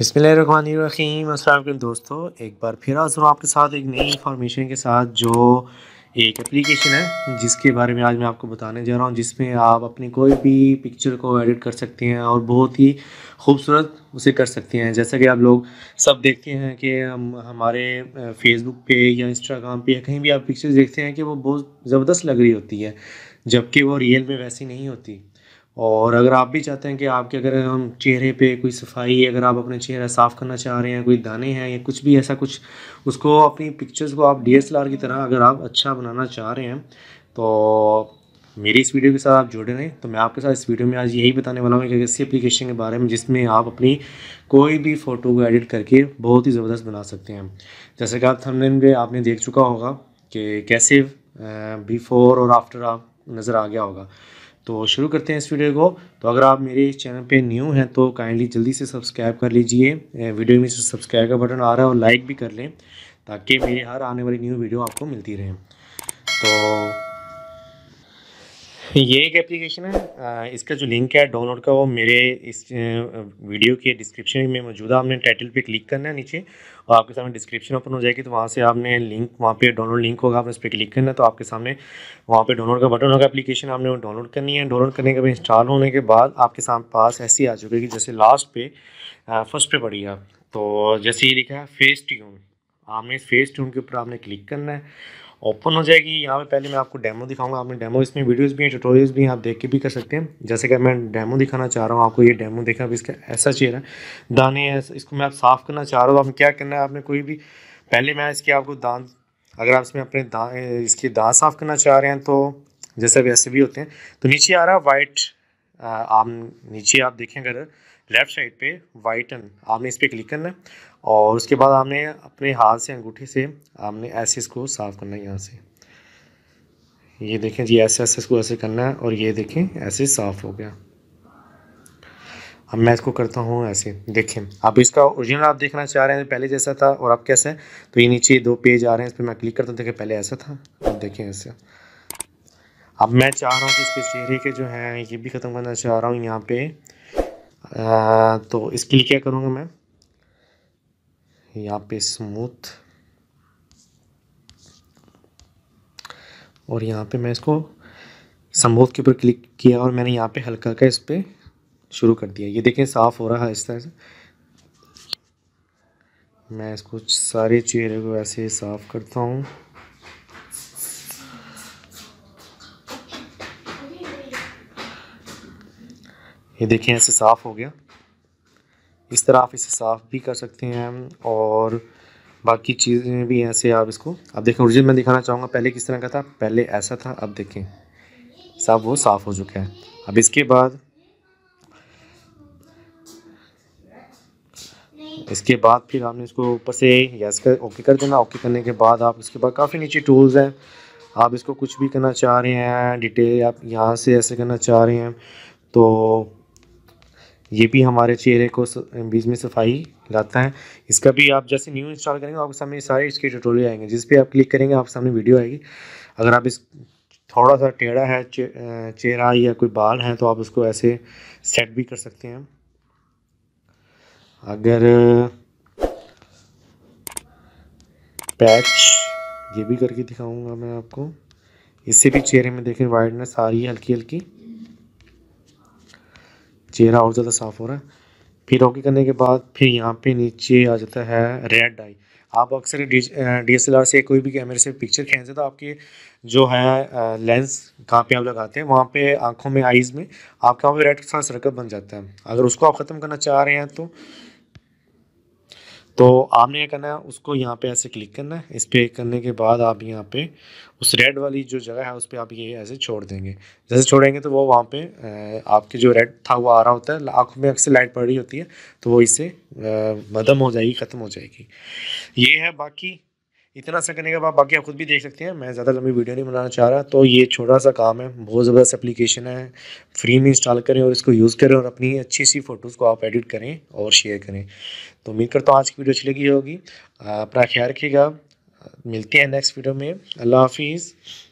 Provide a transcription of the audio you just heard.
बिसमीम असल दोस्तों एक बार फिर आज हूँ आपके साथ एक नई इन्फॉर्मेशन के साथ जो एक एप्लीकेशन है जिसके बारे में आज मैं आपको बताने जा रहा हूँ जिसमें आप अपनी कोई भी पिक्चर को एडिट कर सकते हैं और बहुत ही खूबसूरत उसे कर सकते हैं जैसा कि आप लोग सब देखते हैं कि हम हमारे फेसबुक पे या इंस्टाग्राम पे या कहीं भी आप पिक्चर देखते हैं कि वो बहुत ज़बरदस्त लग रही होती है जबकि वो रियल में वैसी नहीं होती और अगर आप भी चाहते हैं कि आपके अगर हम चेहरे पे कोई सफाई अगर आप अपने चेहरा साफ़ करना चाह रहे हैं कोई दाने हैं या कुछ भी ऐसा कुछ उसको अपनी पिक्चर्स को आप डी की तरह अगर आप अच्छा बनाना चाह रहे हैं तो मेरी इस वीडियो के साथ आप जुड़े रहें तो मैं आपके साथ इस वीडियो में आज यही बताने वाला हूँ कि ऐसी एप्लीकेशन के बारे में जिसमें आप अपनी कोई भी फ़ोटो को एडिट करके बहुत ही ज़बरदस्त बना सकते हैं जैसे कि आप थंबनेल में आपने देख चुका होगा कि कैसे बिफ़ोर और आफ्टर आप नज़र आ गया होगा तो शुरू करते हैं इस वीडियो को तो अगर आप मेरे इस चैनल पे न्यू हैं तो काइंडली जल्दी से सब्सक्राइब कर लीजिए वीडियो में सब्सक्राइब का बटन आ रहा है और लाइक भी कर लें ताकि मेरी हर आने वाली न्यू वीडियो आपको मिलती रहे तो ये एक एप्लीकेशन है इसका जो लिंक है डाउनलोड का वो मेरे इस वीडियो के डिस्क्रिप्शन में मौजूद है आपने टाइटल पे क्लिक करना है नीचे और आपके सामने डिस्क्रिप्शन ओपन हो जाएगी तो वहाँ से आपने लिंक वहाँ पे डाउनलोड लिंक होगा आपने उस पर क्लिक करना है तो आपके सामने वहाँ पे डाउनलोड का बटन होगा एप्लीकेशन आपने डाउनलोड करनी है डाउनलोड करने के बाद इंस्टॉल होने के बाद आपके सामने पास ऐसी आ है जैसे लास्ट पे फर्स्ट पे पड़ी तो जैसे ये लिखा है फेस ट्यून आपने फेस ट्यून के ऊपर आपने क्लिक करना है ओपन हो जाएगी यहाँ पे पहले मैं आपको डेमो दिखाऊंगा आपने डेमो इसमें वीडियोस भी हैं ट्यूटोरियल्स भी हैं आप देख के भी कर सकते हैं जैसे कि मैं डेमो दिखाना चाह रहा हूँ आपको ये डेमो देखा अब इसका ऐसा है दाने है इसको मैं आप साफ़ करना चाह रहा हूँ आप क्या करना है आपने कोई भी पहले मैं इसके आपको दांत अगर आप इसमें अपने दा इसके दांत साफ़ करना चाह रहे हैं तो जैसे वैसे भी होते हैं तो नीचे आ रहा है वाइट आप नीचे आप देखें अगर लेफ्ट साइड पे वाइटन आपने इस पर क्लिक करना है और उसके बाद आपने अपने हाथ से अंगूठे से आपने ऐसे इसको साफ़ करना है यहाँ से ये देखें जी ऐसे ऐसे इसको ऐसे करना है और ये देखें ऐसे साफ़ हो गया अब मैं इसको करता हूँ ऐसे देखें अब इसका ओरिजिनल आप देखना चाह रहे हैं पहले जैसा था और अब कैसा है तो ये नीचे दो पेज आ रहे हैं इस पर मैं क्लिक करता हूँ देखें पहले ऐसा था अब देखें ऐसा अब मैं चाह रहा हूँ कि इसके चेहरे के जो हैं ये भी ख़त्म करना चाह रहा हूँ यहाँ पे तो इसके लिए क्या करूँगा मैं यहाँ पे स्मूथ और यहाँ पे मैं इसको संबोध के ऊपर क्लिक किया और मैंने यहाँ पे हल्का का इस पर शुरू कर दिया ये देखें साफ़ हो रहा है इस तरह से मैं इसको सारे चेहरे को ऐसे साफ़ करता हूँ ये देखिए ऐसे साफ़ हो गया इस तरह आप इसे साफ़ भी कर सकते हैं और बाकी चीज़ें भी ऐसे आप इसको अब देखें ओरिजिन मैं दिखाना चाहूँगा पहले किस तरह का था पहले ऐसा था अब देखें सब वो साफ़ हो चुका है अब इसके बाद इसके बाद फिर आपने इसको ऊपर से गैस कर ओके कर देना ओके करने के बाद आप इसके बाद काफ़ी नीचे टूल्स हैं आप इसको कुछ भी करना चाह रहे हैं डिटेल आप यहाँ से ऐसे करना चाह रहे हैं तो ये भी हमारे चेहरे को बीच में सफाई लाता है इसका भी आप जैसे न्यू इंस्टॉल करेंगे आपके सामने सारे इसके ट्यूटोरियल आएंगे जिस पर आप क्लिक करेंगे आपके सामने वीडियो आएगी अगर आप इस थोड़ा सा टेढ़ा है चेहरा या कोई बाल है तो आप उसको ऐसे सेट भी कर सकते हैं अगर पैच ये भी करके दिखाऊंगा मैं आपको इससे भी चेहरे में देखें वाइडनेस आ रही है हल्की हल्की चेहरा और ज़्यादा साफ़ हो रहा है फिर ओके करने के बाद फिर यहाँ पे नीचे आ जाता है रेड डाई आप अक्सर डी एस एल आर से कोई भी कैमरे से पिक्चर खींचते तो आपके जो है लेंस कहाँ पे आप लगाते हैं वहाँ पे आँखों में आइज़ में आपका वहाँ पर रेड सा सर्कल बन जाता है अगर उसको आप ख़त्म करना चाह रहे हैं तो तो आपने क्या करना है उसको यहाँ पे ऐसे क्लिक करना है इस पर करने के बाद आप यहाँ पे उस रेड वाली जो जगह है उस पर आप ये ऐसे छोड़ देंगे जैसे छोड़ेंगे तो वो वहाँ पे आपके जो रेड था वो आ रहा होता है आँखों में अक्सर लाइट पड़ रही होती है तो वो इसे मदम हो जाएगी ख़त्म हो जाएगी ये है बाकी इतना सा करने के बाद बाकी आप खुद भी देख सकते हैं मैं ज़्यादा लंबी वीडियो नहीं बनाना चाह रहा तो ये छोटा सा काम है बहुत ज़बरदस्त एप्लीकेशन है फ्री में इंस्टॉल करें और इसको यूज़ करें और अपनी अच्छी सी फ़ोटोज़ को आप एडिट करें और शेयर करें तो उम्मीद करता हूँ आज की वीडियो अच्छी लगी होगी अपना ख्याल रखिएगा मिलते हैं नेक्स्ट वीडियो में अल्लाह हाफिज़